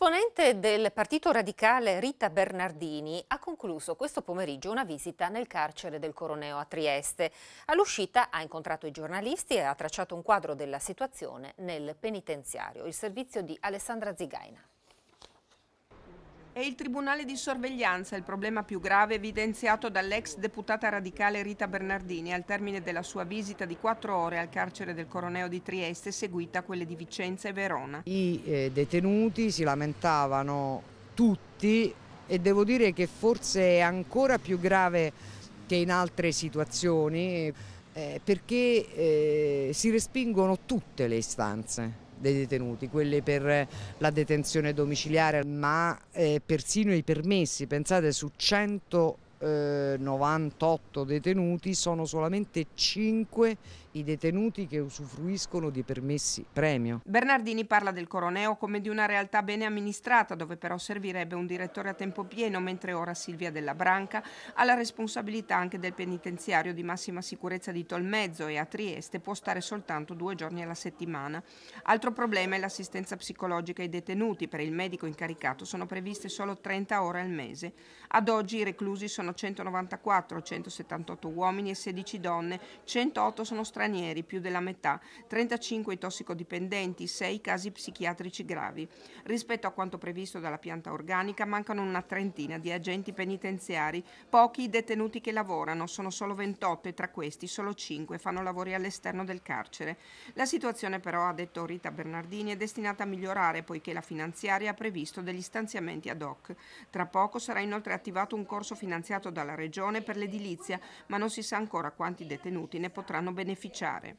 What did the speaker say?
L'esponente del Partito Radicale Rita Bernardini ha concluso questo pomeriggio una visita nel carcere del Coroneo a Trieste. All'uscita ha incontrato i giornalisti e ha tracciato un quadro della situazione nel penitenziario. Il servizio di Alessandra Zigaina. È il Tribunale di sorveglianza il problema più grave evidenziato dall'ex deputata radicale Rita Bernardini al termine della sua visita di quattro ore al carcere del Coroneo di Trieste, seguita a quelle di Vicenza e Verona. I eh, detenuti si lamentavano tutti e devo dire che forse è ancora più grave che in altre situazioni eh, perché eh, si respingono tutte le istanze dei detenuti, quelle per la detenzione domiciliare, ma eh, persino i permessi, pensate su 100 eh, 98 detenuti, sono solamente 5 i detenuti che usufruiscono di permessi premio. Bernardini parla del Coroneo come di una realtà bene amministrata, dove però servirebbe un direttore a tempo pieno, mentre ora Silvia Della Branca ha la responsabilità anche del penitenziario di massima sicurezza di Tolmezzo e a Trieste può stare soltanto due giorni alla settimana. Altro problema è l'assistenza psicologica ai detenuti, per il medico incaricato sono previste solo 30 ore al mese. Ad oggi i reclusi sono erano 194, 178 uomini e 16 donne, 108 sono stranieri, più della metà, 35 i tossicodipendenti, 6 casi psichiatrici gravi. Rispetto a quanto previsto dalla pianta organica mancano una trentina di agenti penitenziari, pochi i detenuti che lavorano, sono solo 28 e tra questi solo 5 fanno lavori all'esterno del carcere. La situazione però, ha detto Rita Bernardini, è destinata a migliorare poiché la finanziaria ha previsto degli stanziamenti ad hoc. Tra poco sarà inoltre attivato un corso finanziario stanziato dalla Regione per l'edilizia, ma non si sa ancora quanti detenuti ne potranno beneficiare.